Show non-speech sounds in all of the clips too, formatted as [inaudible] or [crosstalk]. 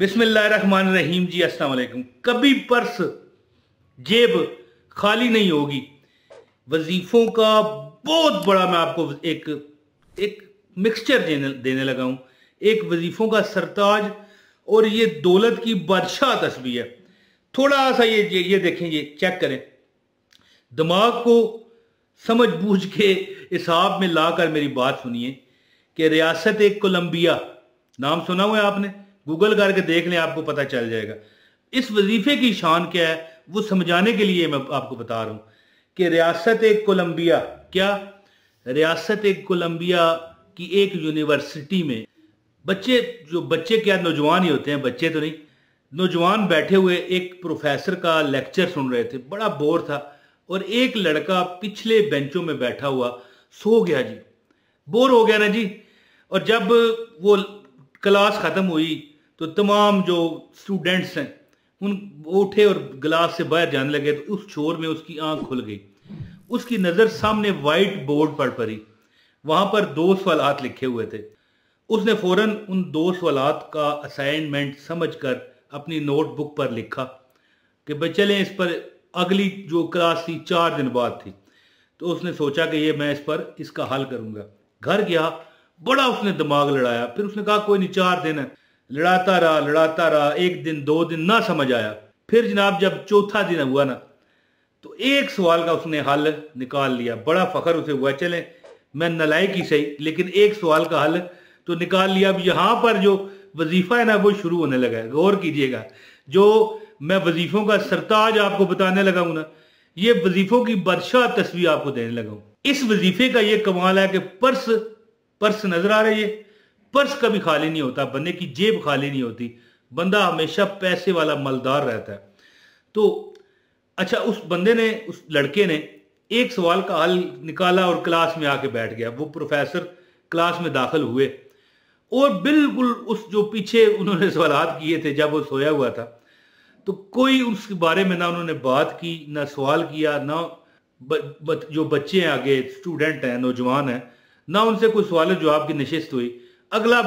बिस्मिल्लाहमान रहीम जी अस्सलाम वालेकुम कभी पर्स जेब खाली नहीं होगी वजीफ़ों का बहुत बड़ा मैं आपको एक एक मिक्सचर देने देने लगा हूँ एक वजीफ़ों का सरताज और ये दौलत की बादशाह तस्वीर है थोड़ा सा ये ये, ये देखें ये चेक करें दिमाग को समझ बूझ के हिसाब में लाकर मेरी बात सुनिए कि रियासत कोलंबिया नाम सुना हुआ है आपने गूगल करके देख लें आपको पता चल जाएगा इस वजीफे की शान क्या है वो समझाने के लिए मैं आपको बता रहा हूँ कि रियासत कोलंबिया क्या रियासत कोलंबिया की एक यूनिवर्सिटी में बच्चे जो बच्चे क्या नौजवान ही होते हैं बच्चे तो नहीं नौजवान बैठे हुए एक प्रोफेसर का लेक्चर सुन रहे थे बड़ा बोर था और एक लड़का पिछले बेंचों में बैठा हुआ सो गया जी बोर हो गया ना जी और जब वो क्लास ख़त्म हुई तो तमाम जो स्टूडेंट्स हैं उन उठे और गिलास से बाहर जाने लगे तो उस शोर में उसकी आंख खुल गई उसकी नज़र सामने वाइट बोर्ड पर पड़ी वहां पर दो सवाल लिखे हुए थे उसने फौरन उन दो सवाल का असाइनमेंट समझकर अपनी नोटबुक पर लिखा कि भाई चलें इस पर अगली जो क्लास थी चार दिन बाद थी तो उसने सोचा कि ये मैं इस पर इसका हल करूंगा घर गया बड़ा उसने दिमाग लड़ाया फिर उसने कहा कोई नहीं चार दिन है लड़ाता रहा लड़ाता रहा एक दिन दो दिन ना समझ आया फिर जनाब जब चौथा दिन हुआ ना तो एक सवाल का उसने हल निकाल लिया बड़ा फखर उसे हुआ चले मैं नलायक ही सही लेकिन एक सवाल का हल तो निकाल लिया अब यहां पर जो वजीफा है ना वो शुरू होने लगा है गौर कीजिएगा जो मैं वजीफों का सरताज आपको बताने लगा हूं ना ये वजीफों की बदशाह तस्वीर आपको देने लगा हूं इस वजीफे का ये कमाल है कि पर्स पर्स नजर आ रही है पर्स कभी खाली नहीं होता बंदे की जेब खाली नहीं होती बंदा हमेशा पैसे वाला मलदार रहता है तो अच्छा उस बंदे ने उस लड़के ने एक सवाल का हल निकाला और क्लास में आके बैठ गया वो प्रोफेसर क्लास में दाखिल हुए और बिल्कुल उस जो पीछे उन्होंने [laughs] सवाल किए थे जब वो सोया हुआ था तो कोई उसके बारे में ना उन्होंने बात की ना सवाल किया ना ब, ब, जो बच्चे हैं आगे स्टूडेंट हैं नौजवान हैं ना उनसे कोई सवाल जवाब की नशिस्त हुई अगला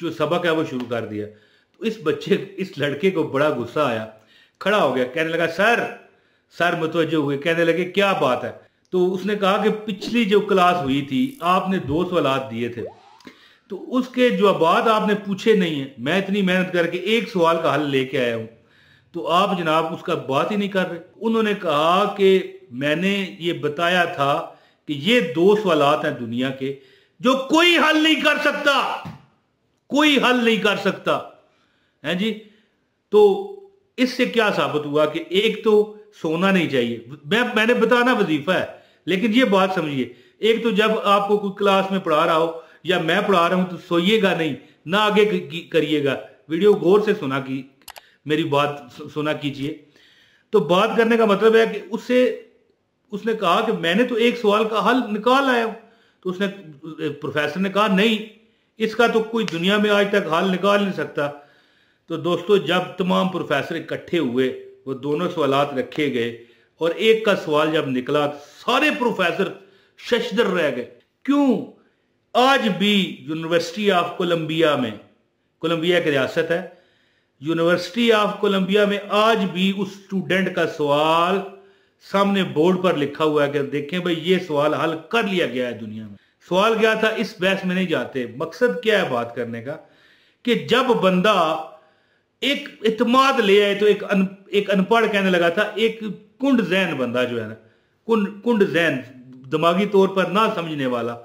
जो सबक है वो शुरू कर दिया तो इस बच्चे इस लड़के को बड़ा गुस्सा आया खड़ा हो गया कहने लगा सर सर मुतवजो हुए कहने लगे क्या बात है तो उसने कहा कि पिछली जो क्लास हुई थी आपने दो सवाल दिए थे तो उसके जवाब आपने पूछे नहीं है मैं इतनी मेहनत करके एक सवाल का हल लेके आया हूँ तो आप जनाब उसका बात ही नहीं कर रहे उन्होंने कहा कि मैंने ये बताया था कि ये दो सवालत हैं दुनिया के जो कोई हल नहीं कर सकता कोई हल नहीं कर सकता है जी तो इससे क्या साबित हुआ कि एक तो सोना नहीं चाहिए मैं मैंने बताना वजीफा है लेकिन ये बात समझिए एक तो जब आपको कोई क्लास में पढ़ा रहा हो या मैं पढ़ा रहा हूं तो सोइएगा नहीं ना आगे करिएगा वीडियो गौर से सुना की मेरी बात सुना कीजिए तो बात करने का मतलब है कि उससे उसने कहा कि मैंने तो एक सवाल का हल निकाल आया हूं तो उसने प्रोफेसर ने कहा नहीं इसका तो कोई दुनिया में आज तक हाल निकाल नहीं सकता तो दोस्तों जब तमाम प्रोफेसर इकट्ठे हुए वो दोनों सवाल रखे गए और एक का सवाल जब निकला सारे प्रोफेसर शशधर रह गए क्यों आज भी यूनिवर्सिटी ऑफ कोलंबिया में कोलंबिया की रियासत है यूनिवर्सिटी ऑफ कोलंबिया में आज भी उस स्टूडेंट का सवाल सामने बोर्ड पर लिखा हुआ है कि देखें भाई ये सवाल हल कर लिया गया है दुनिया में सवाल क्या था इस बहस में नहीं जाते मकसद क्या है बात करने का कि जब बंदा एक इतमाद ले आए तो एक अन, एक अनपढ़ कहने लगा था एक कुंड जैन बंदा जो है ना कुंड कुंड जैन दिमागी तौर पर ना समझने वाला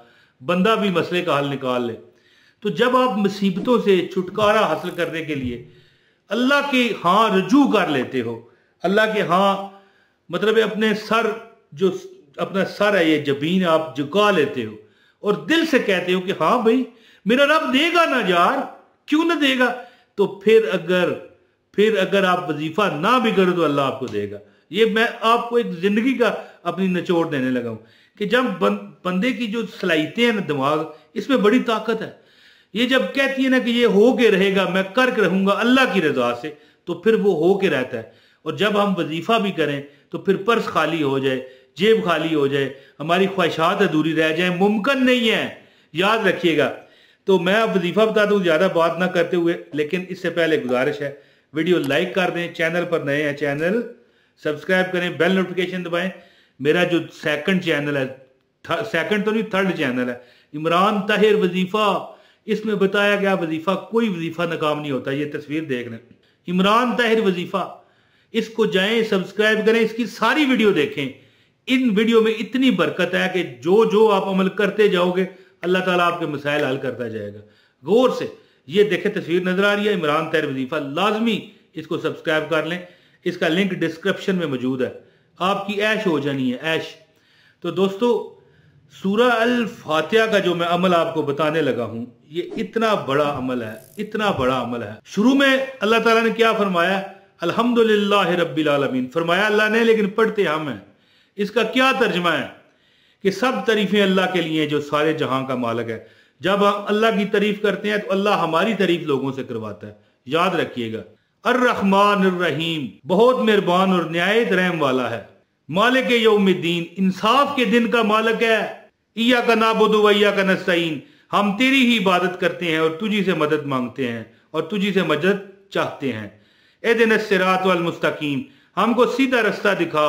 बंदा भी मसले का हल निकाल ले तो जब आप मुसीबतों से छुटकारा हासिल करने के लिए अल्लाह के हाँ रजू कर लेते हो अल्लाह के हाँ मतलब अपने सर जो अपना सर है ये जबीन आप झुका लेते हो और दिल से कहते हो कि हाँ भाई मेरा रब देगा ना यार क्यों ना देगा तो फिर अगर फिर अगर आप वजीफा ना भी करो तो अल्लाह आपको देगा ये मैं आपको एक जिंदगी का अपनी निचोड़ देने लगा हूं कि जब बंदे की जो सलाहितें हैं ना दिमाग इसमें बड़ी ताकत है ये जब कहती है ना कि ये हो के रहेगा मैं करके रहूंगा अल्लाह की रजा से तो फिर वो हो के रहता है और जब हम वजीफा भी करें तो फिर पर्स खाली हो जाए जेब खाली हो जाए हमारी ख्वाहिशात अधूरी रह जाए मुमकिन नहीं है याद रखिएगा तो मैं अब वजीफा बता दूं ज़्यादा बात ना करते हुए लेकिन इससे पहले गुजारिश है वीडियो लाइक कर दें चैनल पर नए हैं चैनल सब्सक्राइब करें बेल नोटिफिकेशन दबाएं मेरा जो सेकंड चैनल है सेकंड तो नहीं थर्ड चैनल है इमरान ताहिर वजीफा इसमें बताया गया वजीफा कोई वजीफा नाकाम नहीं होता ये तस्वीर देख रहे इमरान ताहिर वजीफा इसको जाएं सब्सक्राइब करें इसकी सारी वीडियो देखें इन वीडियो में इतनी बरकत है कि जो जो आप अमल करते जाओगे अल्लाह ताला आपके मसाइल हल करता जाएगा गौर से ये देखें तस्वीर नजर आ रही है इमरान तैर वजीफा लाजमी इसको सब्सक्राइब कर लें इसका लिंक डिस्क्रिप्शन में मौजूद है आपकी ऐश हो जानी है ऐश तो दोस्तों सूरा अल फातिहा का जो मैं अमल आपको बताने लगा हूं ये इतना बड़ा अमल है इतना बड़ा अमल है शुरू में अल्लाह ताला ने क्या फरमाया अल्हम्दुलिल्लाह रब्बिल फरमाया अल्लाह ने लेकिन पढ़ते हम हैं इसका क्या तर्जमा है कि सब तरीफें अल्लाह के लिए जो सारे जहां का मालक है जब हम अल्लाह की तारीफ करते हैं तो अल्लाह हमारी तारीफ लोगों से करवाता है याद रखिएगा अर्रहमान रहीम बहुत मेहरबान और न्यायत रहम वाला है मालिक यौमद्दीन इंसाफ के दिन का मालिक है ईया का नाबुदो वैया का नस्तीन हम तेरी ही इबादत करते हैं और तुझी से मदद मांगते हैं और तुझी से मदद चाहते हैं ए दिन सिरात मुस्तकीम हमको सीधा रास्ता दिखा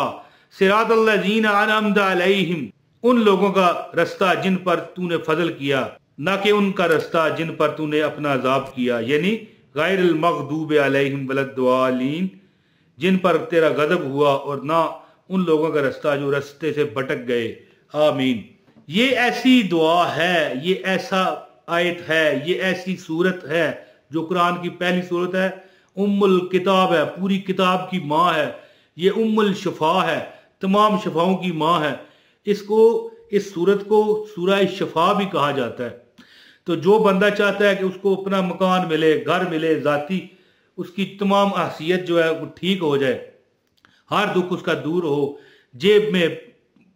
सिरात अल्लाजीन उन लोगों का रास्ता जिन पर तूने फजल किया न कि उनका रास्ता जिन पर तूने अपना अजाब किया यानी गैर मखदूब अलहम वलदालीन जिन पर तेरा गदब हुआ और ना उन लोगों का रास्ता जो रास्ते से भटक गए आमीन ये ऐसी दुआ है ये ऐसा आयत है ये ऐसी सूरत है जो कुरान की पहली सूरत है उम्मल किताब है पूरी किताब की माँ है ये उम्मल शफा है तमाम शफाओं की माँ है इसको इस सूरत को सूरा शफा भी कहा जाता है तो जो बंदा चाहता है कि उसको अपना मकान मिले घर मिले ज़ाती उसकी तमाम हसीियत जो है वो ठीक हो जाए हर दुख उसका दूर हो जेब में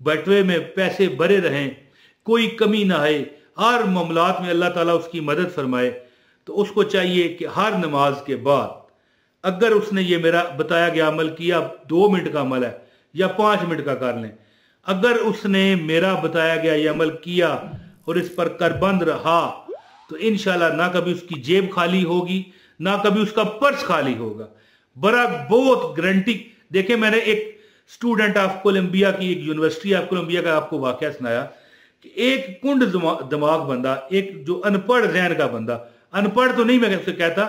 बटवे में पैसे भरे रहें कोई कमी ना आए हर मामलात में अल्लाह ताला उसकी मदद फरमाए तो उसको चाहिए कि हर नमाज के बाद अगर उसने ये मेरा बताया गया अमल किया दो मिनट का अमल है या पांच मिनट का कर लें अगर उसने मेरा बताया गया ये अमल किया और इस पर करबंद रहा तो इन ना कभी उसकी जेब खाली होगी ना कभी उसका पर्स खाली होगा बड़ा बहुत गारंटी देखे मैंने एक स्टूडेंट ऑफ कोलंबिया की एक यूनिवर्सिटी ऑफ कोलंबिया का आपको वाक्य सुनाया कि एक कुंड दिमाग बंदा एक जो अनपढ़ जहन का बंदा अनपढ़ तो नहीं मैं कहता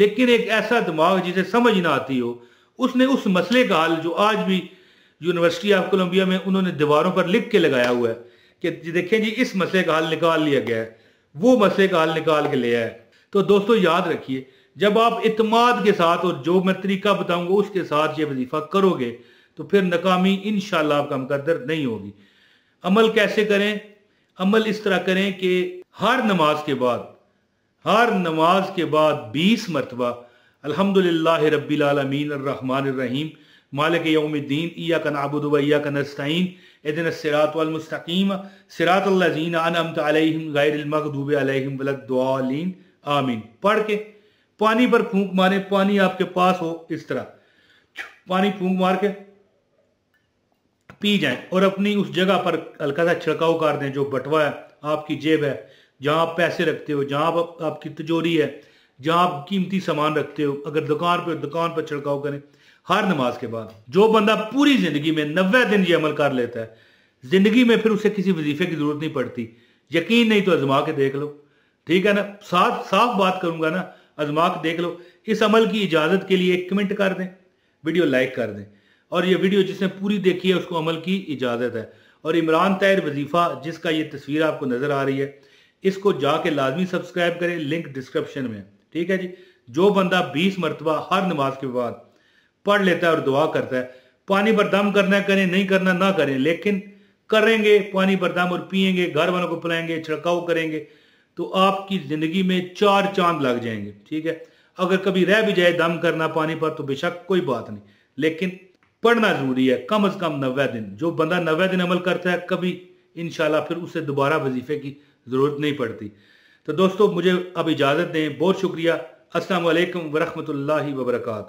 लेकिन एक ऐसा दिमाग जिसे समझ ना आती हो उसने उस मसले का हल जो आज भी यूनिवर्सिटी ऑफ कोलंबिया में उन्होंने दीवारों पर लिख के लगाया हुआ है कि देखें जी इस मसले का हल निकाल लिया गया है वो मसले का हल निकाल के ले है तो दोस्तों याद रखिए जब आप इतमाद के साथ और जो मैं तरीका बताऊंगा उसके साथ ये वजीफा करोगे तो फिर नाकामी इन आपका मुकदर नहीं होगी अमल कैसे करें अमल इस तरह करें कि हर नमाज के बाद हर नमाज के बाद बीस मरतबा अलहमदिल्ला रहीम मालिक यौमद्दीन ईया का नाबुद का नस्तीन एदन सरातमस्तकीम सरातल्लाजीन अनमत अलैहिम गैरमखूब आमीन पढ़ के पानी पर फूंक मारे पानी आपके पास हो इस तरह पानी फूंक मार के पी जाए और अपनी उस जगह पर हल्का सा छिड़काव कर दें जो बटवा है आपकी जेब है जहाँ आप पैसे रखते हो जहाँ आप, आपकी तिजोरी है जहाँ आप कीमती सामान रखते हो अगर दुकान पर दुकान पर छिड़काव करें हर नमाज के बाद जो बंदा पूरी ज़िंदगी में नब्बे दिन ये अमल कर लेता है ज़िंदगी में फिर उसे किसी वजीफे की ज़रूरत नहीं पड़ती यकीन नहीं तो आजमा के देख लो ठीक है ना साफ साफ बात करूंगा ना आजमा के देख लो इस अमल की इजाज़त के लिए एक कमेंट कर दें वीडियो लाइक कर दें और ये वीडियो जिसने पूरी देखी है उसको अमल की इजाज़त है और इमरान तैर वजीफ़ा जिसका ये तस्वीर आपको नज़र आ रही है इसको जाके लाजमी सब्सक्राइब करें लिंक डिस्क्रिप्शन में ठीक है जी जो बंदा बीस मरतबा हर नमाज के बाद पढ़ लेता है और दुआ करता है पानी पर दम करना करें नहीं करना ना करें लेकिन करेंगे पानी पर दम और पियेंगे घर वालों को पिलाएंगे छिड़काव करेंगे तो आपकी ज़िंदगी में चार चांद लग जाएंगे ठीक है अगर कभी रह भी जाए दम करना पानी पर तो बेशक कोई बात नहीं लेकिन पढ़ना ज़रूरी है कम अज़ कम नब्बे दिन जो बंदा नब्बे दिन अमल करता है कभी इन फिर उससे दोबारा वजीफे की ज़रूरत नहीं पड़ती तो दोस्तों मुझे अब इजाज़त दें बहुत शुक्रिया असलकम वरहमल वबरकू